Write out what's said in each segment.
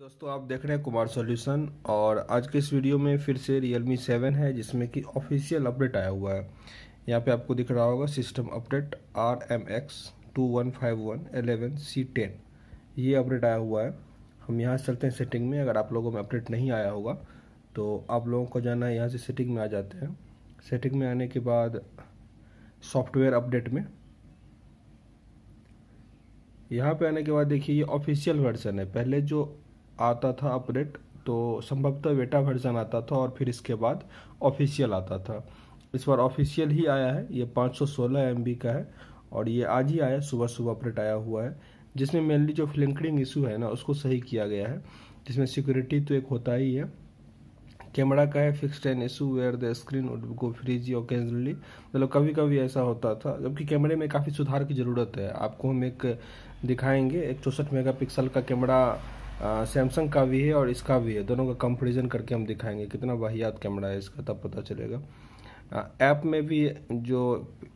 दोस्तों आप देख रहे हैं कुमार सॉल्यूशन और आज के इस वीडियो में फिर से Realme 7 है जिसमें कि ऑफिशियल अपडेट आया हुआ है यहाँ पे आपको दिख रहा होगा system update R M X two one five one eleven C ten ये अपडेट आया हुआ है हम यहाँ चलते हैं सेटिंग में अगर आप लोगों में अपडेट नहीं आया होगा तो आप लोगों को जाना है यहाँ से सेटिंग में आ जाते हैं सेटिंग में आने के बाद सॉफ्टवेयर अपडेट में यहाँ पे आने के बाद देखिए ये ऑफिशियल वर्जन है पहले जो आता था अपडेट तो संभवतः वेटा वर्जन आता था और फिर इसके बाद ऑफिशियल आता था इस बार ऑफिशियल ही आया है ये 516 सौ का है और ये आज ही आया सुबह सुबह अपडेट आया हुआ है जिसमें मेनली जो फ्लिंकडिंग इशू है ना उसको सही किया गया है जिसमें सिक्योरिटी तो एक होता ही है कैमरा का है fixed an issue where the screen would go freezy occasionally मतलब कभी कभी ऐसा होता था जबकि कैमरे में काफ़ी सुधार की ज़रूरत है आपको हम एक दिखाएंगे एक चौंसठ मेगापिक्सल का कैमरा सैमसंग का भी है और इसका भी है दोनों का कंपेरिजन करके हम दिखाएंगे कितना वाहियात कैमरा है इसका तब पता चलेगा ऐप में भी जो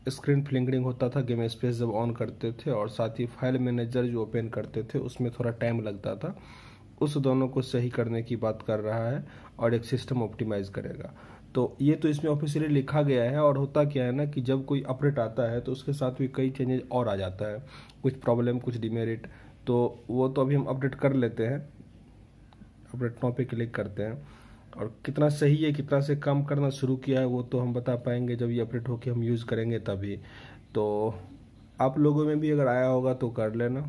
स्क्रीन फ्लिंगरिंग होता था गेम स्पेस जब ऑन करते थे और साथ ही फाइल मैनेजर जो ओपन करते थे उसमें थोड़ा टाइम लगता था उस दोनों को सही करने की बात कर रहा है और एक सिस्टम ऑप्टिमाइज करेगा तो ये तो इसमें ऑफिशियली लिखा गया है और होता क्या है ना कि जब कोई अपडेट आता है तो उसके साथ भी कई चेंजेज और आ जाता है कुछ प्रॉब्लम कुछ डिमेरिट तो वो तो अभी हम अपडेट कर लेते हैं अपडेट नाव पे क्लिक करते हैं और कितना सही है कितना से काम करना शुरू किया है वो तो हम बता पाएंगे जब ये अपडेट होके हम यूज़ करेंगे तभी तो आप लोगों में भी अगर आया होगा तो कर लेना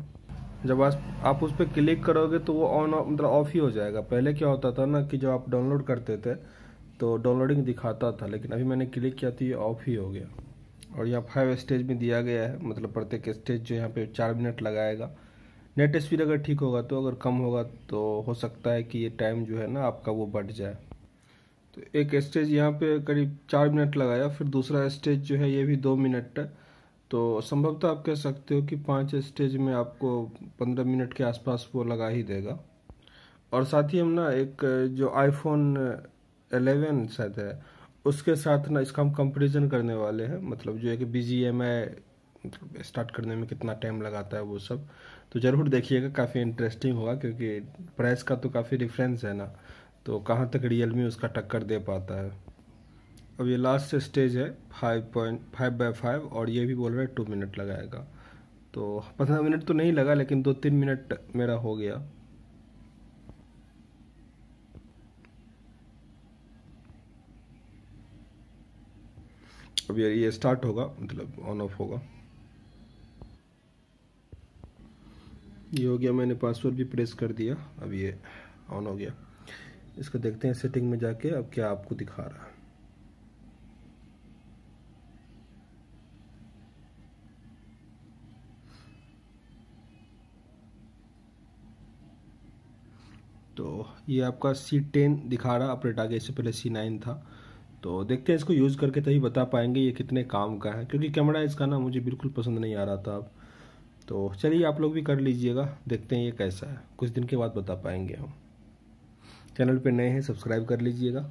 जब आस आप उस पर क्लिक करोगे तो वो ऑन मतलब ऑफ ही हो जाएगा पहले क्या होता था ना कि जब आप डाउनलोड करते थे तो डाउनलोडिंग दिखाता था लेकिन अभी मैंने क्लिक किया तो ये ऑफ ही हो गया और यहाँ फाइव स्टेज में दिया गया है मतलब प्रत्येक स्टेज जो यहाँ पे चार मिनट लगाएगा नेट स्पीड अगर ठीक होगा तो अगर कम होगा तो हो सकता है कि ये टाइम जो है ना आपका वो बढ़ जाए तो एक स्टेज यहाँ पे करीब चार मिनट लगाया फिर दूसरा स्टेज जो है ये भी दो मिनट तो संभवतः आप कह सकते हो कि पांच स्टेज में आपको पंद्रह मिनट के आसपास वो लगा ही देगा और साथ ही हम ना एक जो आईफोन एलेवन शायद है उसके साथ ना इसका हम कंपेरिजन करने वाले हैं मतलब जो है कि B G M I start करने में कितना टाइम लगाता है वो सब तो ज़रूर देखिएगा काफ़ी इंटरेस्टिंग होगा क्योंकि प्राइस का तो काफ़ी डिफरेंस है ना तो कहाँ तक रियलमी उसका टक्कर दे पाता है अब ये लास्ट स्टेज है five point five by five और ये भी बोल रहा है टू मिनट लगाएगा तो पंद्रह मिनट तो नहीं लगा लेकिन दो तीन मिनट मेरा हो गया अब ये स्टार्ट होगा मतलब ऑन ऑफ होगा ये हो गया मैंने पासवर्ड भी प्रेस कर दिया अब ये ऑन हो गया इसको देखते हैं सेटिंग में जाके अब क्या आपको दिखा रहा है तो ये आपका सी टेन दिखा रहा अपडेट आ गया इससे पहले सी नाइन था तो देखते हैं इसको यूज़ करके तभी बता पाएंगे ये कितने काम का है क्योंकि कैमरा इसका ना मुझे बिल्कुल पसंद नहीं आ रहा था अब तो चलिए आप लोग भी कर लीजिएगा देखते हैं ये कैसा है कुछ दिन के बाद बता पाएंगे हम चैनल पे नए हैं सब्सक्राइब कर लीजिएगा